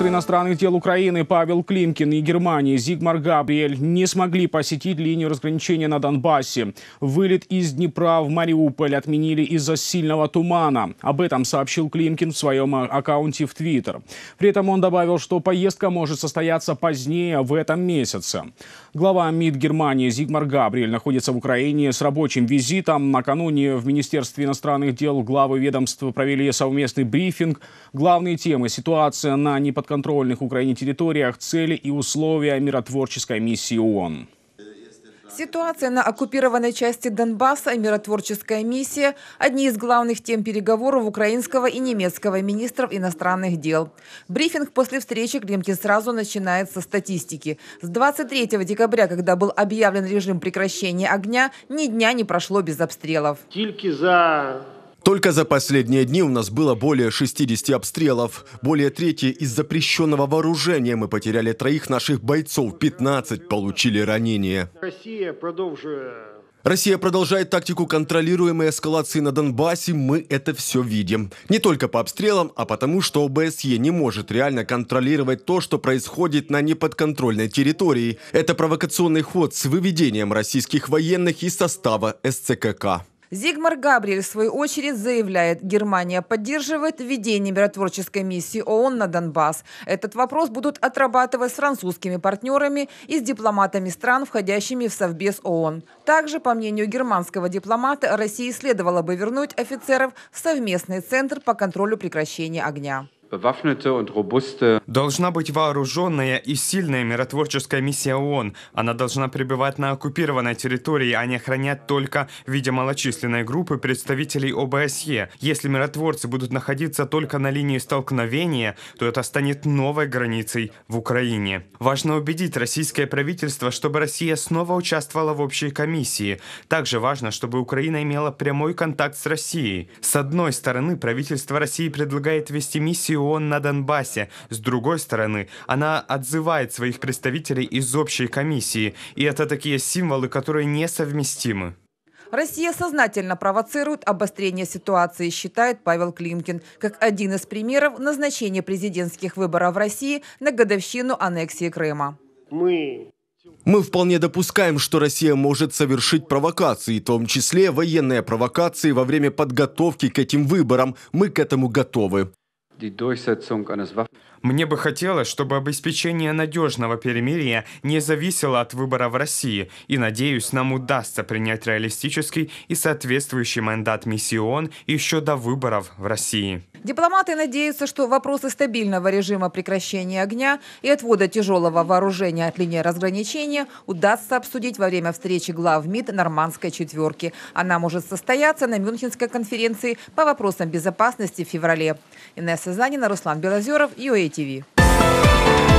Министр иностранных дел Украины Павел Климкин и Германии Зигмар Габриэль не смогли посетить линию разграничения на Донбассе. Вылет из Днепра в Мариуполь отменили из-за сильного тумана. Об этом сообщил Климкин в своем а, аккаунте в Твиттер. При этом он добавил, что поездка может состояться позднее в этом месяце. Глава МИД Германии Зигмар Габриэль находится в Украине с рабочим визитом. Накануне в Министерстве иностранных дел главы ведомства провели совместный брифинг. Главные темы – ситуация на неподконтрольном подконтрольных Украине территориях цели и условия миротворческой миссии ООН. Ситуация на оккупированной части Донбасса и миротворческая миссия – одни из главных тем переговоров украинского и немецкого министров иностранных дел. Брифинг после встречи Климкин сразу начинается со статистики. С 23 декабря, когда был объявлен режим прекращения огня, ни дня не прошло без обстрелов. Только за только за последние дни у нас было более 60 обстрелов. Более трети из запрещенного вооружения мы потеряли троих наших бойцов, 15 получили ранения. Россия продолжит Россия продолжает тактику контролируемой эскалации на Донбассе, мы это все видим. Не только по обстрелам, а потому, что ОБСЕ не может реально контролировать то, что происходит на неподконтрольной территории. Это провокационный ход с выведением российских военных из состава СЦКК. Зигмар Габриэль, в свою очередь, заявляет, Германия поддерживает введение миротворческой миссии ООН на Донбасс. Этот вопрос будут отрабатывать с французскими партнерами и с дипломатами стран, входящими в Совбез ООН. Также, по мнению германского дипломата, России следовало бы вернуть офицеров в совместный центр по контролю прекращения огня. Должна быть вооруженная и сильная миротворческая миссия ООН. Она должна пребывать на оккупированной территории, а не охранять только в виде малочисленной группы представителей ОБСЕ. Если миротворцы будут находиться только на линии столкновения, то это станет новой границей в Украине. Важно убедить российское правительство, чтобы Россия снова участвовала в общей комиссии. Также важно, чтобы Украина имела прямой контакт с Россией. С одной стороны, правительство России предлагает вести миссию ООН на Донбассе. С другой стороны, она отзывает своих представителей из общей комиссии, и это такие символы, которые несовместимы. Россия сознательно провоцирует обострение ситуации, считает Павел Климкин, как один из примеров назначения президентских выборов в России на годовщину аннексии Крыма. Мы мы вполне допускаем, что Россия может совершить провокации, в том числе военные провокации во время подготовки к этим выборам. Мы к этому готовы. die Durchsetzung eines Waffen. Мне бы хотелось, чтобы обеспечение надежного перемирия не зависело от выбора в России, и, надеюсь, нам удастся принять реалистический и соответствующий мандат миссии ООН еще до выборов в России. Дипломаты надеются, что вопросы стабильного режима прекращения огня и отвода тяжелого вооружения от линии разграничения удастся обсудить во время встречи глав МИД Нормандской четверки. Она может состояться на Мюнхенской конференции по вопросам безопасности в феврале. Инесса Занина, Руслан Белозеров, UAE ICTV.